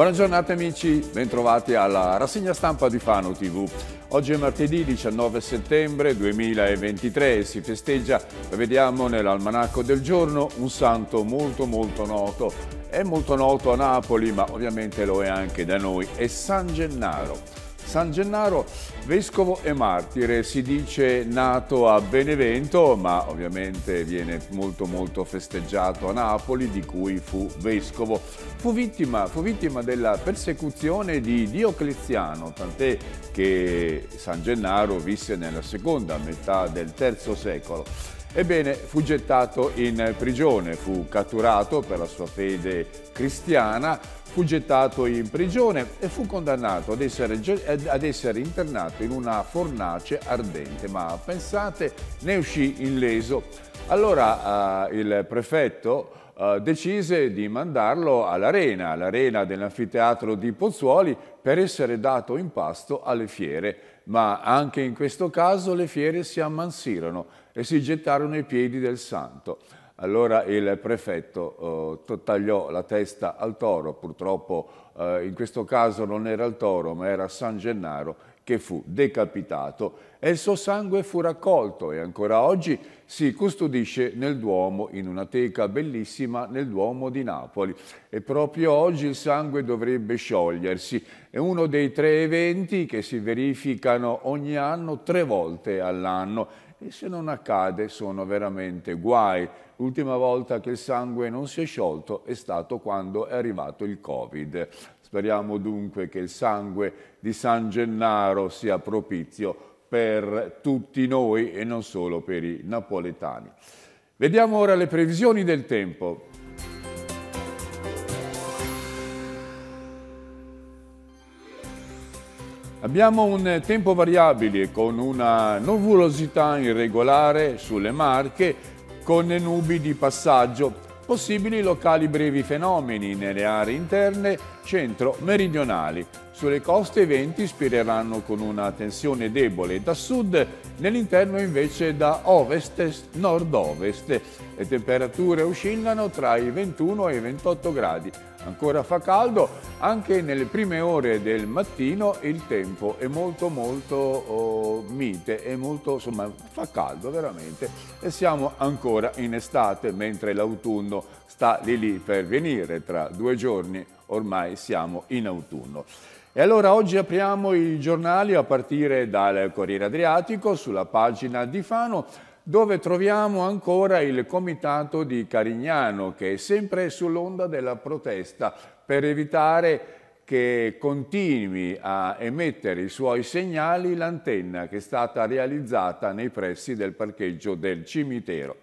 Buona giornata amici, bentrovati alla rassegna stampa di Fano TV. Oggi è martedì 19 settembre 2023 e si festeggia, vediamo nell'almanacco del giorno, un santo molto molto noto. È molto noto a Napoli ma ovviamente lo è anche da noi, è San Gennaro. San Gennaro, vescovo e martire, si dice nato a Benevento, ma ovviamente viene molto molto festeggiato a Napoli, di cui fu vescovo. Fu vittima, fu vittima della persecuzione di Diocleziano, tant'è che San Gennaro visse nella seconda metà del III secolo. Ebbene, fu gettato in prigione, fu catturato per la sua fede cristiana, fu gettato in prigione e fu condannato ad essere, ad essere internato in una fornace ardente, ma pensate, ne uscì illeso. Allora eh, il prefetto eh, decise di mandarlo all'arena, all'arena dell'anfiteatro di Pozzuoli, per essere dato in pasto alle fiere, ma anche in questo caso le fiere si ammansirono e si gettarono ai piedi del santo. Allora il prefetto eh, tagliò la testa al toro, purtroppo eh, in questo caso non era il toro ma era San Gennaro che fu decapitato e il suo sangue fu raccolto e ancora oggi si custodisce nel Duomo, in una teca bellissima nel Duomo di Napoli. E proprio oggi il sangue dovrebbe sciogliersi. È uno dei tre eventi che si verificano ogni anno, tre volte all'anno e se non accade sono veramente guai. L'ultima volta che il sangue non si è sciolto è stato quando è arrivato il Covid. Speriamo dunque che il sangue di San Gennaro sia propizio per tutti noi e non solo per i napoletani. Vediamo ora le previsioni del tempo. Abbiamo un tempo variabile con una nuvolosità irregolare sulle Marche, con nubi di passaggio, possibili locali brevi fenomeni nelle aree interne centro-meridionali. Sulle coste i venti spireranno con una tensione debole da sud, nell'interno invece da ovest nord -ovest. Le temperature oscillano tra i 21 e i 28 gradi. Ancora fa caldo, anche nelle prime ore del mattino il tempo è molto molto oh, mite, è molto, insomma fa caldo veramente e siamo ancora in estate mentre l'autunno sta lì lì per venire, tra due giorni ormai siamo in autunno. E allora oggi apriamo i giornali a partire dal Corriere Adriatico sulla pagina di Fano dove troviamo ancora il comitato di Carignano che è sempre sull'onda della protesta per evitare che continui a emettere i suoi segnali l'antenna che è stata realizzata nei pressi del parcheggio del cimitero.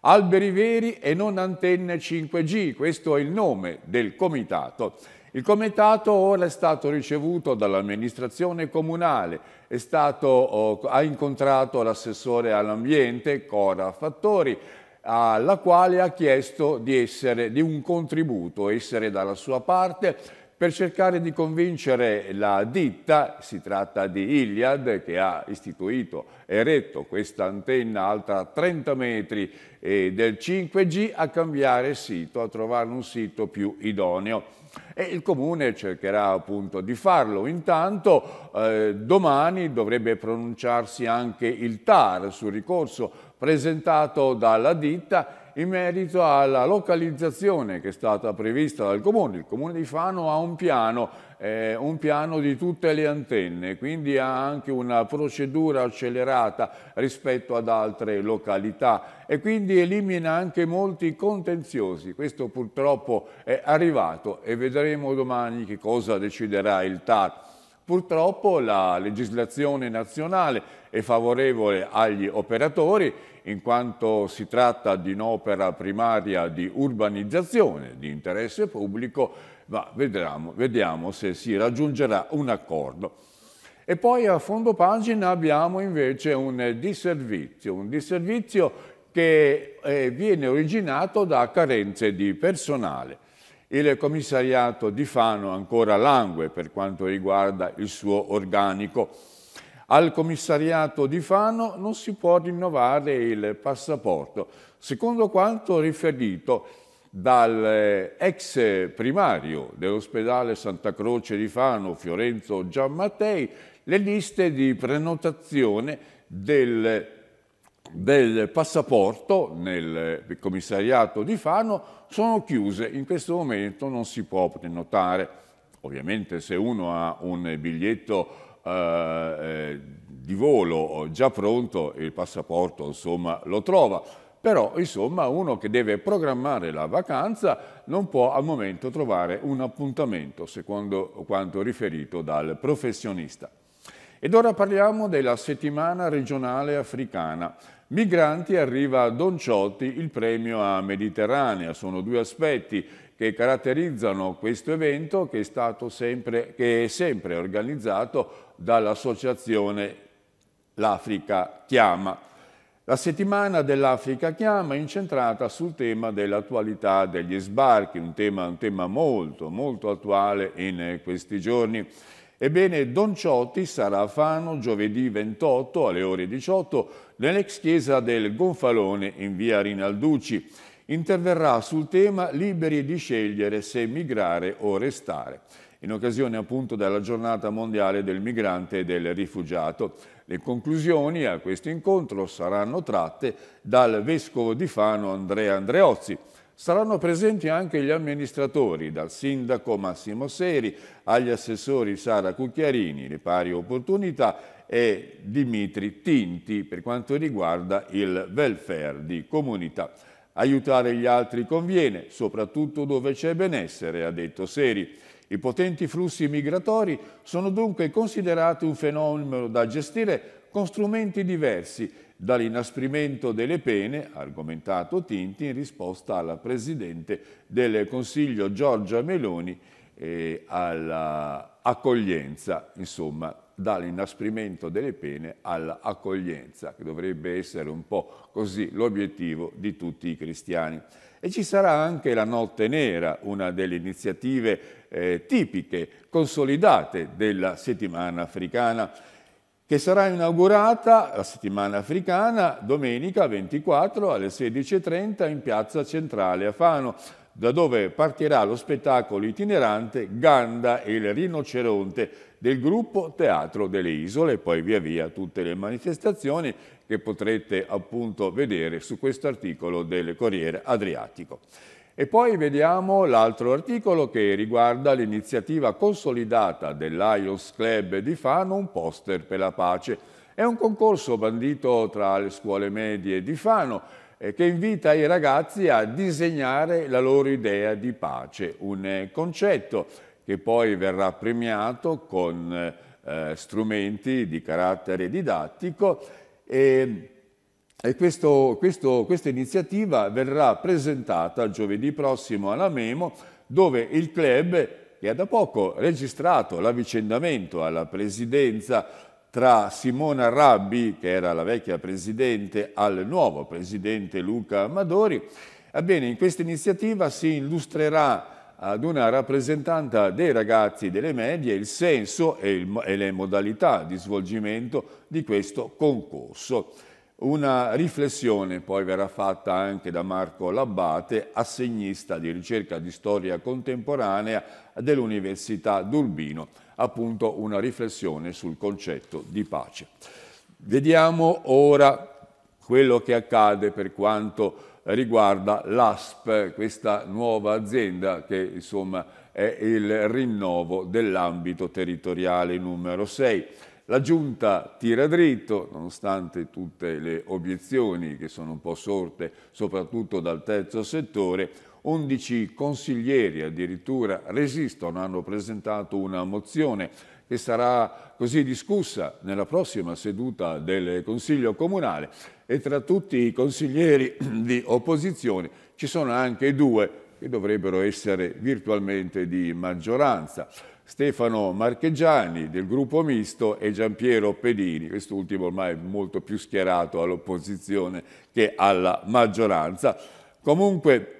Alberi veri e non antenne 5G, questo è il nome del comitato. Il comitato ora è stato ricevuto dall'amministrazione comunale, stato, oh, ha incontrato l'assessore all'ambiente Cora Fattori, alla quale ha chiesto di, essere, di un contributo, essere dalla sua parte per cercare di convincere la ditta, si tratta di Iliad, che ha istituito e retto questa antenna alta 30 metri eh, del 5G, a cambiare sito, a trovare un sito più idoneo. E il Comune cercherà appunto di farlo. Intanto eh, domani dovrebbe pronunciarsi anche il TAR sul ricorso presentato dalla ditta in merito alla localizzazione che è stata prevista dal Comune. Il Comune di Fano ha un piano, eh, un piano di tutte le antenne, quindi ha anche una procedura accelerata rispetto ad altre località e quindi elimina anche molti contenziosi. Questo purtroppo è arrivato e vedremo domani che cosa deciderà il TAR. Purtroppo la legislazione nazionale è favorevole agli operatori in quanto si tratta di un'opera primaria di urbanizzazione di interesse pubblico, ma vediamo, vediamo se si raggiungerà un accordo. E poi a fondo pagina abbiamo invece un disservizio, un disservizio che eh, viene originato da carenze di personale. Il commissariato di Fano ancora langue per quanto riguarda il suo organico al commissariato di Fano non si può rinnovare il passaporto. Secondo quanto riferito dall'ex eh, primario dell'ospedale Santa Croce di Fano, Fiorenzo Giammattei, le liste di prenotazione del, del passaporto nel commissariato di Fano sono chiuse, in questo momento non si può prenotare. Ovviamente se uno ha un biglietto eh, eh, di volo già pronto, il passaporto insomma lo trova, però insomma uno che deve programmare la vacanza non può al momento trovare un appuntamento secondo quanto riferito dal professionista. Ed ora parliamo della settimana regionale africana. Migranti arriva a Don Ciotti il premio a Mediterranea. Sono due aspetti che caratterizzano questo evento che è, sempre, che è sempre organizzato dall'associazione L'Africa Chiama. La settimana dell'Africa Chiama è incentrata sul tema dell'attualità degli sbarchi, un tema, un tema molto, molto attuale in questi giorni. Ebbene, Don Ciotti sarà a Fano giovedì 28 alle ore 18 nell'ex chiesa del Gonfalone in via Rinalducci. Interverrà sul tema liberi di scegliere se migrare o restare in occasione appunto della giornata mondiale del migrante e del rifugiato. Le conclusioni a questo incontro saranno tratte dal Vescovo di Fano Andrea Andreozzi. Saranno presenti anche gli amministratori, dal sindaco Massimo Seri agli assessori Sara Cucchiarini, le pari opportunità e Dimitri Tinti per quanto riguarda il welfare di comunità. Aiutare gli altri conviene, soprattutto dove c'è benessere, ha detto Seri. I potenti flussi migratori sono dunque considerati un fenomeno da gestire con strumenti diversi, dall'inasprimento delle pene, argomentato Tinti in risposta alla Presidente del Consiglio Giorgia Meloni e eh, all'accoglienza, insomma, dall'inasprimento delle pene all'accoglienza, che dovrebbe essere un po' così l'obiettivo di tutti i cristiani. E ci sarà anche la Notte Nera, una delle iniziative eh, tipiche, consolidate della settimana africana, che sarà inaugurata la settimana africana domenica 24 alle 16.30 in piazza centrale a Fano da dove partirà lo spettacolo itinerante Ganda e il rinoceronte del gruppo Teatro delle Isole e poi via via tutte le manifestazioni che potrete appunto vedere su questo articolo del Corriere Adriatico. E poi vediamo l'altro articolo che riguarda l'iniziativa consolidata dell'IOS Club di Fano, un poster per la pace. È un concorso bandito tra le scuole medie di Fano eh, che invita i ragazzi a disegnare la loro idea di pace, un eh, concetto che poi verrà premiato con eh, strumenti di carattere didattico e, e questo, questo, questa iniziativa verrà presentata giovedì prossimo alla Memo dove il club che ha da poco registrato l'avvicendamento alla presidenza tra Simona Rabbi, che era la vecchia presidente, al nuovo presidente Luca Amadori. Ebbene, in questa iniziativa si illustrerà ad una rappresentante dei ragazzi delle medie il senso e, il, e le modalità di svolgimento di questo concorso. Una riflessione poi verrà fatta anche da Marco Labbate, assegnista di ricerca di storia contemporanea dell'Università d'Urbino, appunto una riflessione sul concetto di pace. Vediamo ora quello che accade per quanto riguarda l'ASP, questa nuova azienda che insomma è il rinnovo dell'ambito territoriale numero 6. La Giunta tira dritto, nonostante tutte le obiezioni che sono un po' sorte soprattutto dal terzo settore, 11 consiglieri addirittura resistono, hanno presentato una mozione che sarà così discussa nella prossima seduta del Consiglio Comunale e tra tutti i consiglieri di opposizione ci sono anche due che dovrebbero essere virtualmente di maggioranza. Stefano Marcheggiani del gruppo misto e Giampiero Pedini, quest'ultimo ormai molto più schierato all'opposizione che alla maggioranza. Comunque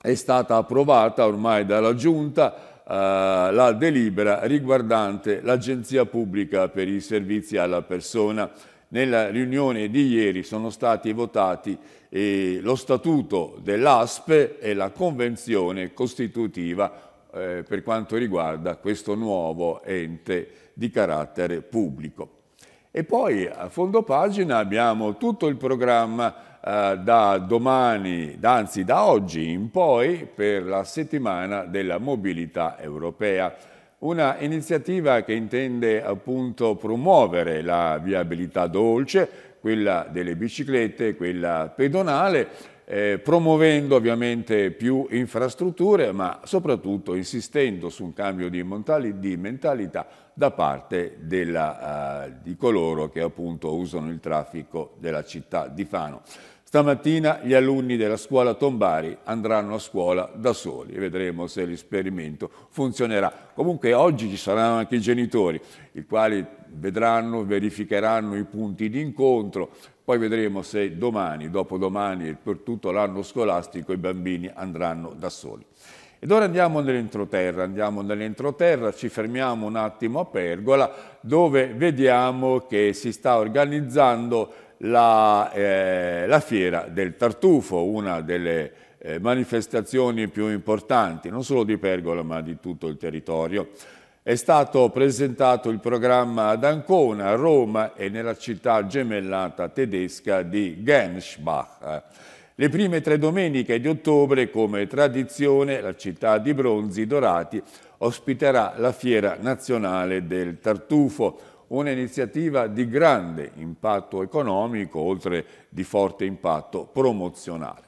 è stata approvata ormai dalla Giunta eh, la delibera riguardante l'Agenzia Pubblica per i Servizi alla Persona. Nella riunione di ieri sono stati votati eh, lo statuto dell'ASPE e la convenzione costitutiva eh, per quanto riguarda questo nuovo ente di carattere pubblico. E poi a fondo pagina abbiamo tutto il programma eh, da domani, anzi da oggi in poi, per la settimana della mobilità europea. Una iniziativa che intende appunto promuovere la viabilità dolce, quella delle biciclette, quella pedonale, eh, promuovendo ovviamente più infrastrutture, ma soprattutto insistendo su un cambio di, di mentalità da parte della, eh, di coloro che appunto usano il traffico della città di Fano. Stamattina gli alunni della scuola Tombari andranno a scuola da soli e vedremo se l'esperimento funzionerà. Comunque oggi ci saranno anche i genitori, i quali vedranno, verificheranno i punti di incontro, poi vedremo se domani, dopodomani e per tutto l'anno scolastico i bambini andranno da soli. Ed ora andiamo nell'entroterra, andiamo nell'entroterra, ci fermiamo un attimo a Pergola dove vediamo che si sta organizzando la, eh, la fiera del tartufo, una delle eh, manifestazioni più importanti, non solo di Pergola ma di tutto il territorio. È stato presentato il programma ad Ancona, a Roma e nella città gemellata tedesca di Gensbach. Le prime tre domeniche di ottobre, come tradizione, la città di Bronzi Dorati ospiterà la Fiera Nazionale del Tartufo, un'iniziativa di grande impatto economico, oltre di forte impatto promozionale.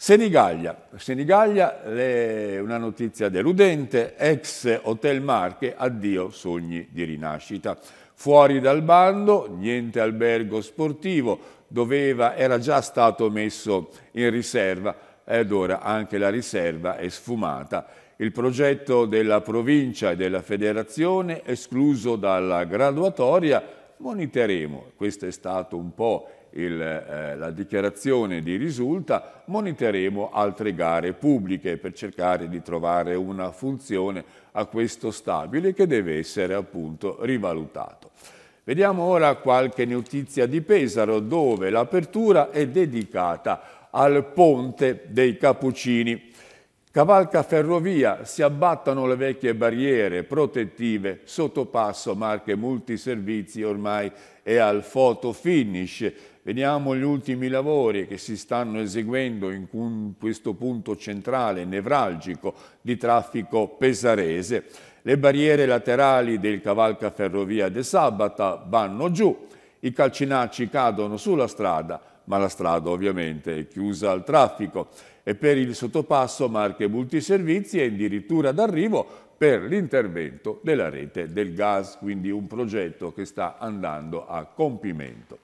Senigallia, Senigallia le, una notizia deludente, ex Hotel Marche, addio sogni di rinascita. Fuori dal bando, niente albergo sportivo, doveva, era già stato messo in riserva ed ora anche la riserva è sfumata il progetto della provincia e della federazione escluso dalla graduatoria, moniteremo, questa è stata un po' il, eh, la dichiarazione di risulta, moniteremo altre gare pubbliche per cercare di trovare una funzione a questo stabile che deve essere appunto rivalutato. Vediamo ora qualche notizia di Pesaro dove l'apertura è dedicata al ponte dei Cappuccini. Cavalca ferrovia, si abbattono le vecchie barriere protettive, sottopasso marche multiservizi ormai è al foto finish. Vediamo gli ultimi lavori che si stanno eseguendo in questo punto centrale, nevralgico, di traffico pesarese. Le barriere laterali del Cavalca Ferrovia de Sabata vanno giù, i calcinacci cadono sulla strada, ma la strada ovviamente è chiusa al traffico e per il sottopasso marche multiservizi è addirittura d'arrivo per l'intervento della rete del gas, quindi un progetto che sta andando a compimento.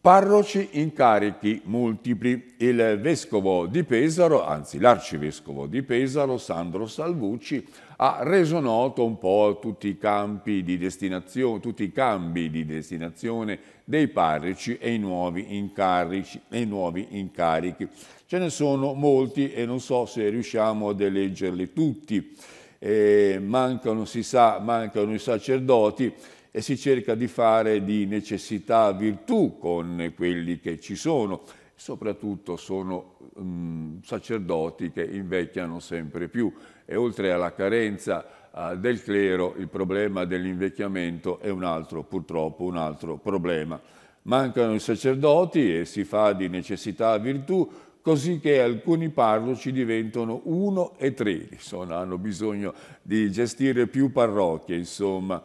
Parroci incarichi multipli. Il vescovo di Pesaro, anzi l'arcivescovo di Pesaro, Sandro Salvucci, ha reso noto un po' tutti i, campi di destinazione, tutti i cambi di destinazione dei parroci e i nuovi incarichi. E i nuovi incarichi. Ce ne sono molti e non so se riusciamo ad eleggerli tutti. Eh, mancano, si sa, mancano i sacerdoti e si cerca di fare di necessità virtù con quelli che ci sono, soprattutto sono mh, mm, sacerdoti che invecchiano sempre più e oltre alla carenza uh, del clero il problema dell'invecchiamento è un altro, purtroppo un altro problema. Mancano i sacerdoti e si fa di necessità virtù, così che alcuni parroci diventano uno e tre, insomma, hanno bisogno di gestire più parrocchie, insomma.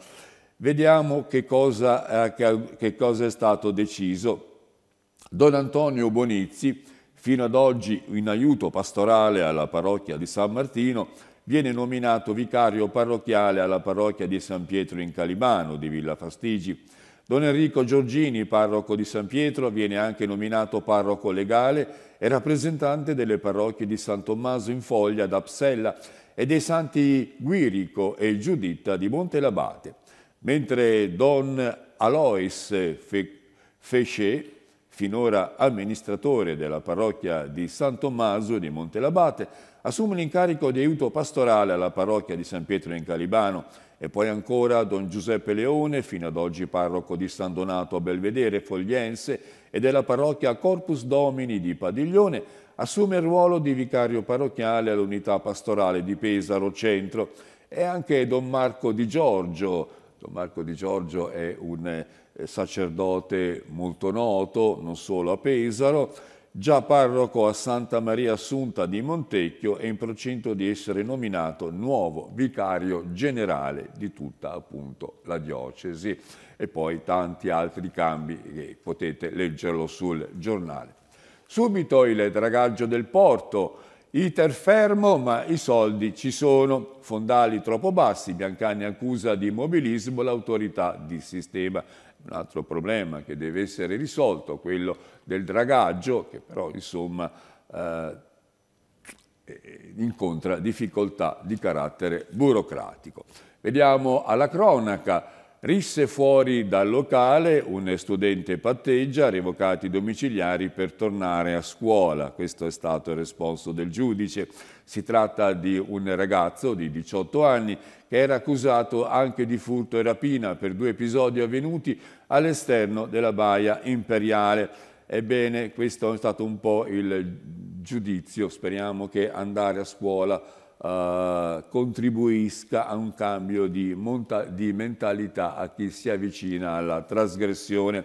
Vediamo che cosa, eh, che cosa è stato deciso. Don Antonio Bonizzi, fino ad oggi in aiuto pastorale alla parrocchia di San Martino, viene nominato vicario parrocchiale alla parrocchia di San Pietro in Calibano di Villa Fastigi. Don Enrico Giorgini, parroco di San Pietro, viene anche nominato parroco legale e rappresentante delle parrocchie di San Tommaso in Foglia ad Apsella e dei santi Guirico e Giuditta di Montelabate mentre Don Alois Fe Fesce, finora amministratore della parrocchia di San Tommaso di Montelabate, assume l'incarico di aiuto pastorale alla parrocchia di San Pietro in Calibano e poi ancora Don Giuseppe Leone, fino ad oggi parroco di San Donato a Belvedere, Fogliense e della parrocchia Corpus Domini di Padiglione, assume il ruolo di vicario parrocchiale all'unità pastorale di Pesaro Centro e anche Don Marco Di Giorgio, Don certo, Marco Di Giorgio è un eh, sacerdote molto noto, non solo a Pesaro, già parroco a Santa Maria Assunta di Montecchio e in procinto di essere nominato nuovo vicario generale di tutta appunto la diocesi e poi tanti altri cambi che potete leggerlo sul giornale. Subito il dragaggio del porto Iter fermo, ma i soldi ci sono, fondali troppo bassi, Biancani accusa di immobilismo l'autorità di sistema. Un altro problema che deve essere risolto, quello del dragaggio, che però insomma eh, incontra difficoltà di carattere burocratico. Vediamo alla cronaca Risse fuori dal locale, un studente patteggia, revocati i domiciliari per tornare a scuola. Questo è stato il responso del giudice. Si tratta di un ragazzo di 18 anni che era accusato anche di furto e rapina per due episodi avvenuti all'esterno della Baia Imperiale. Ebbene, questo è stato un po' il giudizio. Speriamo che andare a scuola eh, contribuisca a un cambio di, monta- di mentalità a chi si avvicina alla trasgressione.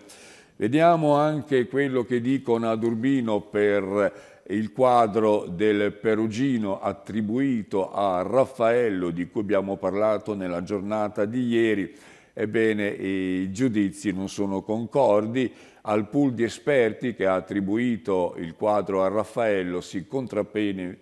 Vediamo anche quello che dicono ad Urbino per il quadro del Perugino attribuito a Raffaello di cui abbiamo parlato nella giornata di ieri. Ebbene, i giudizi non sono concordi, al pool di esperti che ha attribuito il quadro a Raffaello si,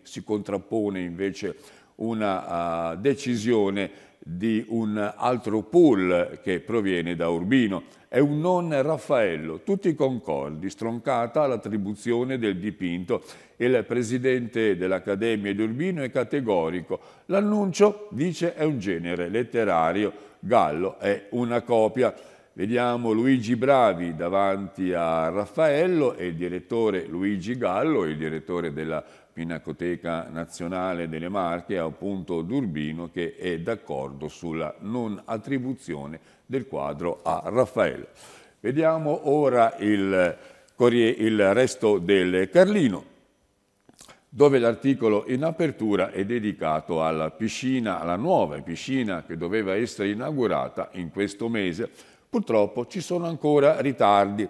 si contrappone, invece una uh, decisione di un altro pool che proviene da Urbino. È un non Raffaello, tutti concordi, stroncata l'attribuzione del dipinto. Il presidente dell'Accademia di Urbino è categorico. L'annuncio, dice, è un genere letterario, Gallo è una copia. Vediamo Luigi Bravi davanti a Raffaello e il direttore Luigi Gallo, il direttore della Pinacoteca Nazionale delle Marche, appunto Durbino, che è d'accordo sulla non attribuzione del quadro a Raffaello. Vediamo ora il, il resto del Carlino, dove l'articolo in apertura è dedicato alla piscina, alla nuova piscina che doveva essere inaugurata in questo mese, Purtroppo ci sono ancora ritardi,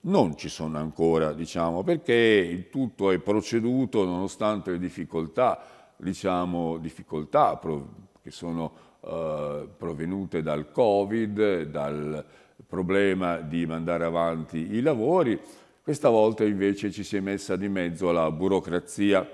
non ci sono ancora, diciamo, perché il tutto è proceduto nonostante le difficoltà, diciamo, difficoltà che sono eh, provenute dal Covid, dal problema di mandare avanti i lavori. Questa volta invece ci si è messa di mezzo la burocrazia.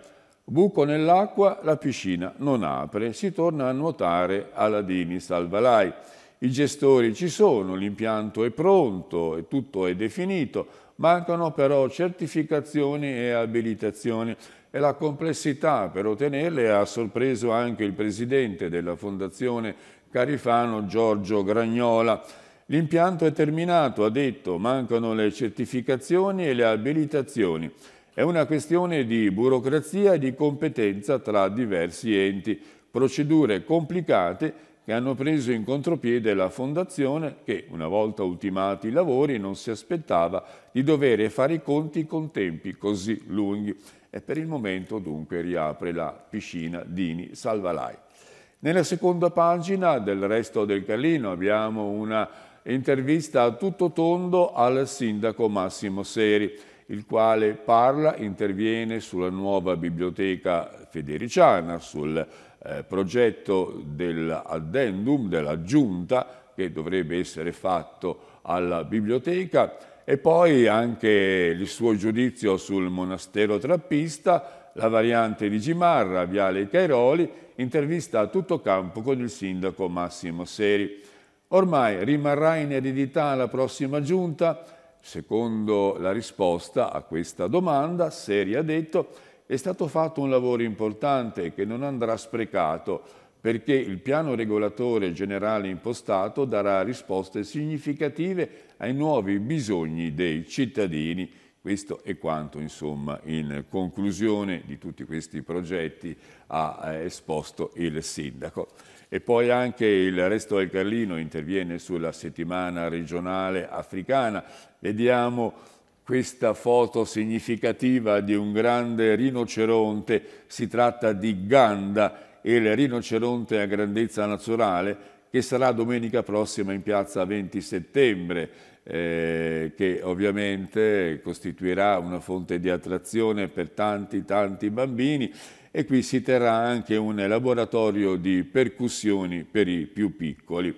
Buco nell'acqua, la piscina non apre, si torna a nuotare alla Dini Salvalai i gestori ci sono, l'impianto è pronto, tutto è definito, mancano però certificazioni e abilitazioni e la complessità per ottenerle ha sorpreso anche il presidente della Fondazione Carifano Giorgio Gragnola. L'impianto è terminato, ha detto, mancano le certificazioni e le abilitazioni. È una questione di burocrazia e di competenza tra diversi enti, procedure complicate che hanno preso in contropiede la Fondazione che, una volta ultimati i lavori, non si aspettava di dover fare i conti con tempi così lunghi e per il momento dunque riapre la piscina Dini Salvalai. Nella seconda pagina del resto del Carlino abbiamo una intervista a tutto tondo al sindaco Massimo Seri, il quale parla, interviene sulla nuova biblioteca federiciana, sul eh, progetto dell'addendum, dell'aggiunta che dovrebbe essere fatto alla biblioteca e poi anche il suo giudizio sul monastero trappista, la variante di Gimarra, Viale Cairoli, intervista a tutto campo con il sindaco Massimo Seri. Ormai rimarrà in eredità la prossima giunta? Secondo la risposta a questa domanda, Seri ha detto è stato fatto un lavoro importante che non andrà sprecato perché il piano regolatore generale impostato darà risposte significative ai nuovi bisogni dei cittadini. Questo è quanto, insomma, in conclusione di tutti questi progetti ha eh, esposto il Sindaco. E poi anche il Resto del Carlino interviene sulla settimana regionale africana. Vediamo questa foto significativa di un grande rinoceronte, si tratta di Ganda, il rinoceronte a grandezza naturale, che sarà domenica prossima in piazza 20 settembre, eh, che ovviamente costituirà una fonte di attrazione per tanti tanti bambini e qui si terrà anche un laboratorio di percussioni per i più piccoli.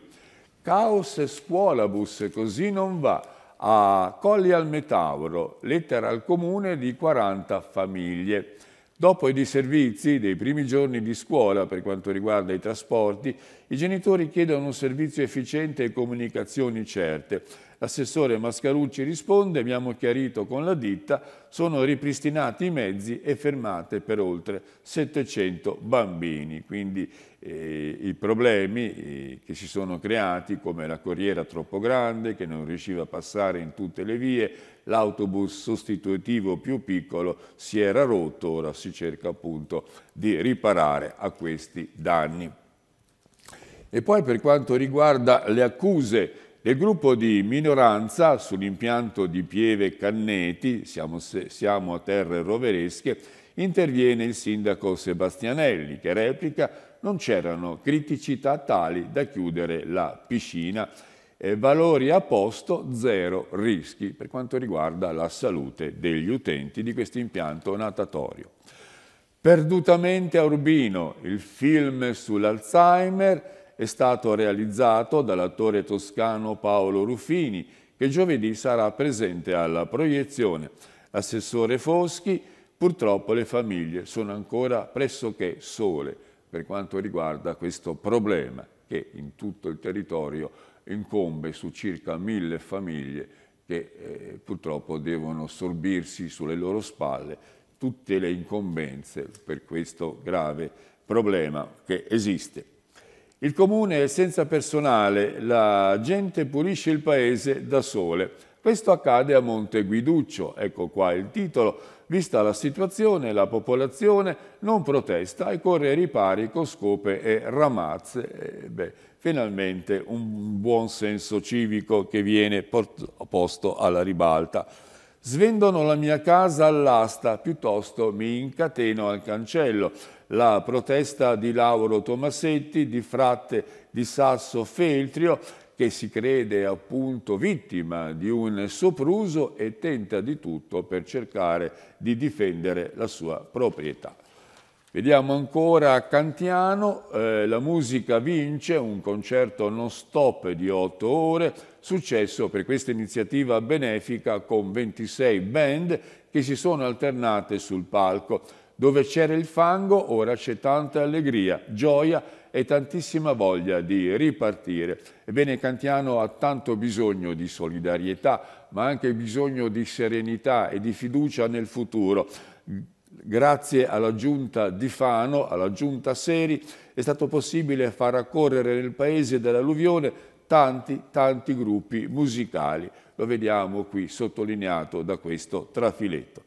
Caos scuolabus, così non va a Colli al Metauro, lettera al comune di 40 famiglie. Dopo i disservizi dei primi giorni di scuola per quanto riguarda i trasporti, i genitori chiedono un servizio efficiente e comunicazioni certe. L'assessore Mascarucci risponde, abbiamo chiarito con la ditta, sono ripristinati i mezzi e fermate per oltre 700 bambini. Quindi eh, i problemi eh, che si sono creati, come la corriera troppo grande che non riusciva a passare in tutte le vie, l'autobus sostitutivo più piccolo si era rotto, ora si cerca appunto di riparare a questi danni. E poi per quanto riguarda le accuse del gruppo di minoranza sull'impianto di Pieve Canneti, siamo, siamo a terre roveresche, interviene il sindaco Sebastianelli che replica non c'erano criticità tali da chiudere la piscina. Eh, valori a posto, zero rischi per quanto riguarda la salute degli utenti di questo impianto natatorio. Perdutamente a Urbino, il film sull'Alzheimer, è stato realizzato dall'attore toscano Paolo Ruffini, che giovedì sarà presente alla proiezione. Assessore Foschi, purtroppo le famiglie sono ancora pressoché sole per quanto riguarda questo problema che in tutto il territorio incombe su circa mille famiglie che eh, purtroppo devono sorbirsi sulle loro spalle tutte le incombenze per questo grave problema che esiste. Il comune è senza personale, la gente pulisce il paese da sole. Questo accade a Monte Guiduccio, ecco qua il titolo. Vista la situazione, la popolazione non protesta e corre ai ripari con scope e ramazze. Eh, beh, finalmente un buon senso civico che viene posto alla ribalta. Svendono la mia casa all'asta, piuttosto mi incateno al cancello la protesta di Lauro Tomasetti, di Fratte di Sasso Feltrio, che si crede appunto vittima di un sopruso e tenta di tutto per cercare di difendere la sua proprietà. Vediamo ancora Cantiano, eh, La musica vince, un concerto non stop di otto ore, successo per questa iniziativa benefica con 26 band che si sono alternate sul palco. Dove c'era il fango ora c'è tanta allegria, gioia e tantissima voglia di ripartire. Ebbene, Cantiano ha tanto bisogno di solidarietà, ma anche bisogno di serenità e di fiducia nel futuro. Grazie alla giunta di Fano, alla giunta Seri, è stato possibile far accorrere nel paese dell'alluvione tanti, tanti gruppi musicali. Lo vediamo qui sottolineato da questo trafiletto.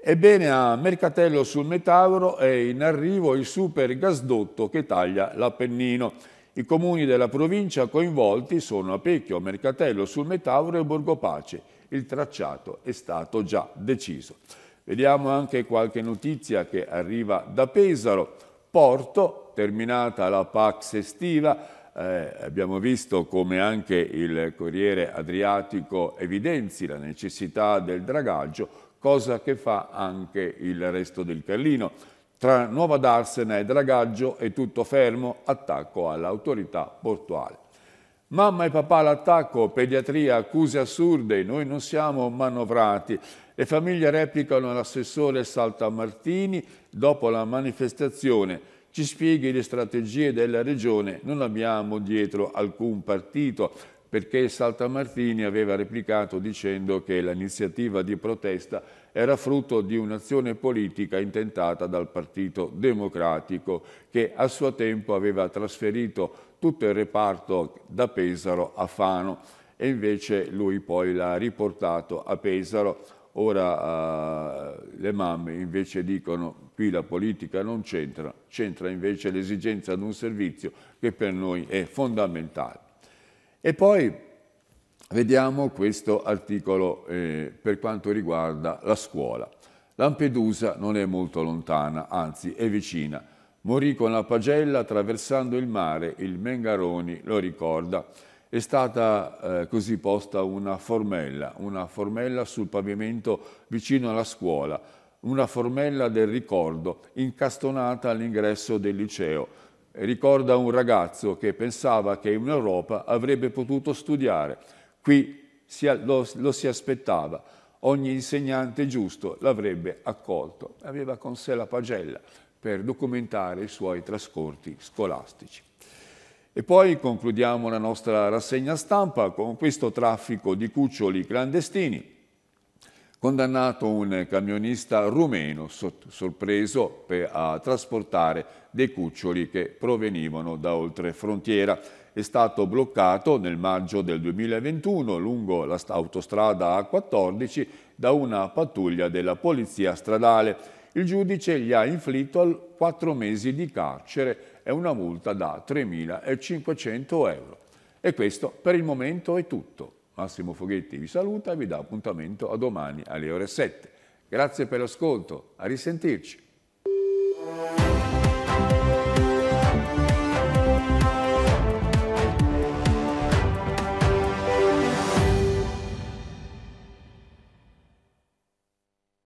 Ebbene, a Mercatello sul Metauro è in arrivo il super gasdotto che taglia l'Appennino. I comuni della provincia coinvolti sono Apecchio, Mercatello sul Metauro e Borgopace. Il tracciato è stato già deciso. Vediamo anche qualche notizia che arriva da Pesaro. Porto, terminata la Pax estiva, eh, abbiamo visto come anche il Corriere Adriatico evidenzi la necessità del dragaggio, cosa che fa anche il resto del Carlino. Tra Nuova Darsena e Dragaggio è tutto fermo, attacco all'autorità portuale. Mamma e papà l'attacco, pediatria, accuse assurde, noi non siamo manovrati. Le famiglie replicano l'assessore Saltamartini dopo la manifestazione. Ci spieghi le strategie della regione, non abbiamo dietro alcun partito perché Saltamartini aveva replicato dicendo che l'iniziativa di protesta era frutto di un'azione politica intentata dal Partito Democratico che a suo tempo aveva trasferito tutto il reparto da Pesaro a Fano e invece lui poi l'ha riportato a Pesaro. Ora eh, le mamme invece dicono qui la politica non c'entra, c'entra invece l'esigenza di un servizio che per noi è fondamentale. E poi vediamo questo articolo eh, per quanto riguarda la scuola. Lampedusa non è molto lontana, anzi è vicina. Morì con la pagella attraversando il mare, il Mengaroni lo ricorda. È stata eh, così posta una formella, una formella sul pavimento vicino alla scuola, una formella del ricordo incastonata all'ingresso del liceo ricorda un ragazzo che pensava che in Europa avrebbe potuto studiare. Qui lo, si aspettava, ogni insegnante giusto l'avrebbe accolto. Aveva con sé la pagella per documentare i suoi trascorsi scolastici. E poi concludiamo la nostra rassegna stampa con questo traffico di cuccioli clandestini condannato un camionista rumeno sorpreso per, a trasportare dei cuccioli che provenivano da oltre frontiera. È stato bloccato nel maggio del 2021 lungo l'autostrada A14 da una pattuglia della polizia stradale. Il giudice gli ha inflitto quattro mesi di carcere e una multa da 3.500 euro. E questo per il momento è tutto. Massimo Foghetti vi saluta e vi dà appuntamento a domani alle ore 7. Grazie per l'ascolto, a risentirci.